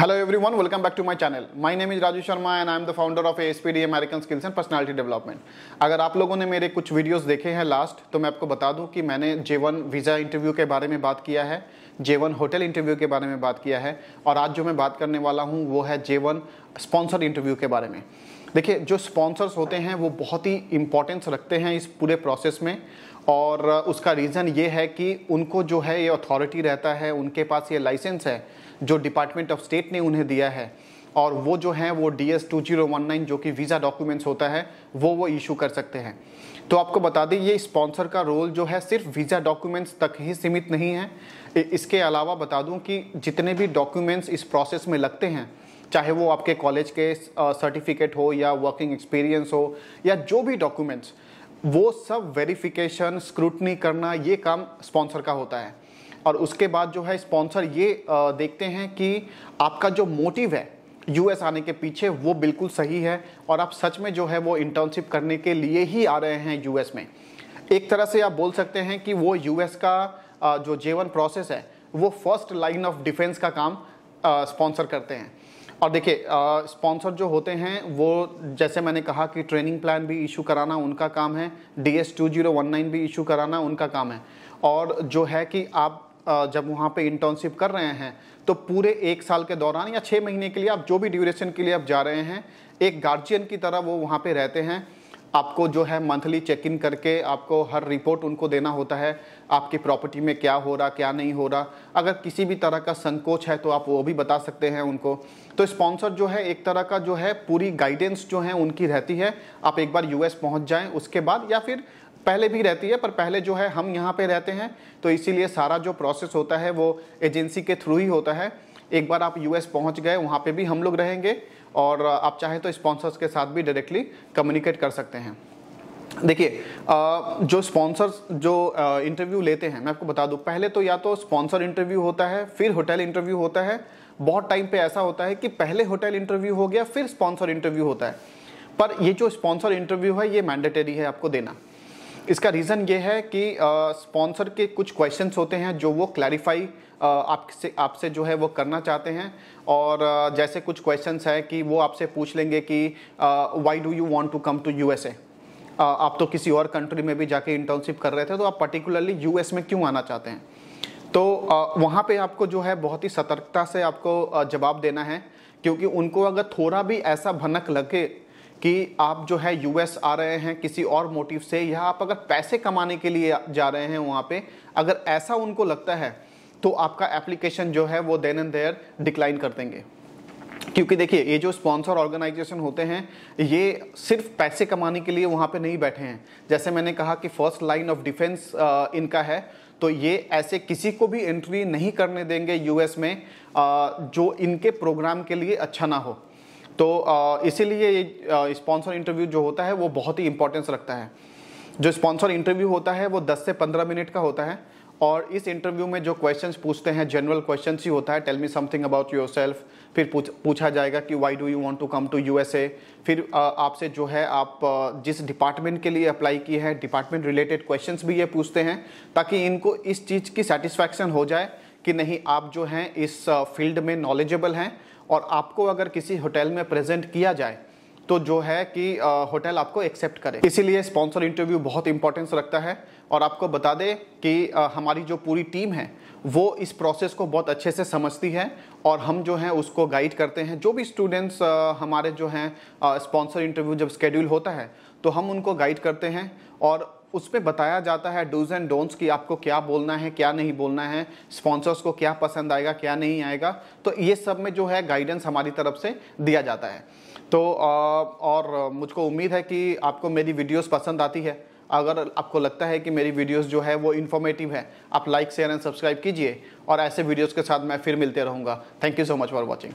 Hello everyone, welcome back to my channel. My name is Raju Sharma and I am the founder of ASPD American Skills and Personality Development. अगर आप लोगों ने मेरे कुछ videos देखे हैं last तो मैं आपको बता दूं कि मैंने वन वीज़ा इंटरव्यू के बारे में बात किया है वन होटल इंटरव्यू के बारे में बात किया है और आज जो मैं बात करने वाला हूँ वो है वन स्पॉन्सर इंटरव्यू के बारे में देखिए जो स्पॉन्सर्स होते हैं वो बहुत ही इंपॉर्टेंस रखते हैं इस पूरे प्रोसेस में और उसका रीज़न ये है कि उनको जो है ये अथॉरिटी रहता है उनके पास ये लाइसेंस है जो डिपार्टमेंट ऑफ स्टेट ने उन्हें दिया है और वो जो है वो D S two zero one nine जो कि वीज़ा डॉक्यूमेंट्स होता है वो वो इशू कर सकते हैं तो आपको बता दें ये स्पॉन्सर का रोल जो है सिर्फ वीज़ा डॉक्यूमेंट्स तक ही सीमित नहीं है इसके अलावा बता दूं कि जितने भी डॉक्यूमेंट्स इस प्रोसेस में लगते हैं चाहे वो आपके कॉलेज के सर्टिफिकेट हो या वर्किंग एक्सपीरियंस हो या जो भी डॉक्यूमेंट्स वो सब वेरिफिकेशन स्क्रूटनी करना ये काम स्पॉन्सर का होता है और उसके बाद जो है स्पॉन्सर ये देखते हैं कि आपका जो मोटिव है यूएस आने के पीछे वो बिल्कुल सही है और आप सच में जो है वो इंटर्नशिप करने के लिए ही आ रहे हैं यूएस में एक तरह से आप बोल सकते हैं कि वो यूएस का जो जेवन प्रोसेस है वो फर्स्ट लाइन ऑफ डिफेंस का काम स्पॉन्सर करते हैं और देखिए स्पॉन्सर जो होते हैं वो जैसे मैंने कहा कि ट्रेनिंग प्लान भी इशू कराना उनका काम है D S two zero one nine भी इशू कराना उनका काम है और जो है कि आप जब वहाँ पे इंटर्नशिप कर रहे हैं तो पूरे एक साल के दौरान या छः महीने के लिए आप जो भी ड्यूरेशन के लिए आप जा रहे हैं एक गार्जियन की तरह वो वहाँ पे रहते हैं आपको जो है मंथली चेक इन करके आपको हर रिपोर्ट उनको देना होता है आपकी प्रॉपर्टी में क्या हो रहा क्या नहीं हो रहा अगर किसी भी तरह का संकोच है तो आप वो भी बता सकते हैं उनको तो स्पॉन्सर जो है एक तरह का जो है पूरी गाइडेंस जो है उनकी रहती है आप एक बार यूएस पहुंच जाएं उसके बाद या फिर पहले भी रहती है पर पहले जो है हम यहाँ पर रहते हैं तो इसीलिए सारा जो प्रोसेस होता है वो एजेंसी के थ्रू ही होता है एक बार आप यूएस पहुँच गए वहाँ पर भी हम लोग रहेंगे और आप चाहें तो स्पॉन्सर्स के साथ भी डायरेक्टली कम्युनिकेट कर सकते हैं देखिए जो स्पॉन्सर्स जो इंटरव्यू लेते हैं मैं आपको बता दूं पहले तो या तो स्पॉन्सर इंटरव्यू होता है फिर होटल इंटरव्यू होता है बहुत टाइम पे ऐसा होता है कि पहले होटल इंटरव्यू हो गया फिर स्पॉन्सर इंटरव्यू होता है पर ये जो स्पॉन्सर इंटरव्यू है ये मैंडेटरी है आपको देना इसका रीज़न ये है कि स्पॉन्सर के कुछ क्वेश्चंस होते हैं जो वो क्लैरिफाई आपसे आपसे जो है वो करना चाहते हैं और जैसे कुछ क्वेश्चंस हैं कि वो आपसे पूछ लेंगे कि why do you want to come to USA आप तो किसी और कंट्री में भी जाके इंटर्नशिप कर रहे थे तो आप पर्टिकुलरली यूएस में क्यों आना चाहते हैं तो वहाँ पे आपको जो है बहुत ही सतर्कता से आपको जवाब देना है क्योंकि उनको अगर थोड़ा भी ऐसा भनक लगे कि आप जो है यूएस आ रहे हैं किसी और मोटिव से या आप अगर पैसे कमाने के लिए जा रहे हैं वहाँ पे अगर ऐसा उनको लगता है तो आपका एप्लीकेशन जो है वो देन एंड देयर डिक्लाइन कर देंगे क्योंकि देखिए ये जो स्पॉन्सर ऑर्गेनाइजेशन होते हैं ये सिर्फ पैसे कमाने के लिए वहाँ पे नहीं बैठे हैं जैसे मैंने कहा कि फर्स्ट लाइन ऑफ डिफेंस इनका है तो ये ऐसे किसी को भी एंट्री नहीं करने देंगे यूएस में आ, जो इनके प्रोग्राम के लिए अच्छा ना हो तो इसीलिए ये स्पॉन्सर इंटरव्यू जो होता है वो बहुत ही इंपॉर्टेंस रखता है जो स्पॉन्सर इंटरव्यू होता है वो 10 से 15 मिनट का होता है और इस इंटरव्यू में जो क्वेश्चंस पूछते हैं जनरल क्वेश्चंस ही होता है tell me something about yourself फिर पूछ, पूछा जाएगा कि why do you want to come to USA फिर आपसे जो है आप जिस डिपार्टमेंट के लिए अप्लाई की है डिपार्टमेंट रिलेटेड क्वेश्चंस भी ये पूछते हैं ताकि इनको इस चीज़ की सेटिस्फैक्शन हो जाए कि नहीं आप जो हैं इस फील्ड में नॉलेजेबल हैं और आपको अगर किसी होटल में प्रेजेंट किया जाए तो जो है कि होटल आपको एक्सेप्ट करे इसीलिए स्पॉन्सर इंटरव्यू बहुत इंपॉर्टेंस रखता है और आपको बता दें कि हमारी जो पूरी टीम है वो इस प्रोसेस को बहुत अच्छे से समझती है और हम जो हैं उसको गाइड करते हैं जो भी स्टूडेंट्स हमारे जो हैं स्पॉन्सर इंटरव्यू जब स्केड्यूल होता है तो हम उनको गाइड करते हैं और उस पर बताया जाता है डूज एंड डोंट्स कि आपको क्या बोलना है क्या नहीं बोलना है स्पॉन्सर्स को क्या पसंद आएगा क्या नहीं आएगा तो ये सब में जो है गाइडेंस हमारी तरफ से दिया जाता है तो और मुझको उम्मीद है कि आपको मेरी वीडियोस पसंद आती है अगर आपको लगता है कि मेरी वीडियोस जो है वो इन्फॉर्मेटिव है आप लाइक शेयर एंड सब्सक्राइब कीजिए और ऐसे वीडियोस के साथ मैं फिर मिलते रहूँगा thank you so much for watching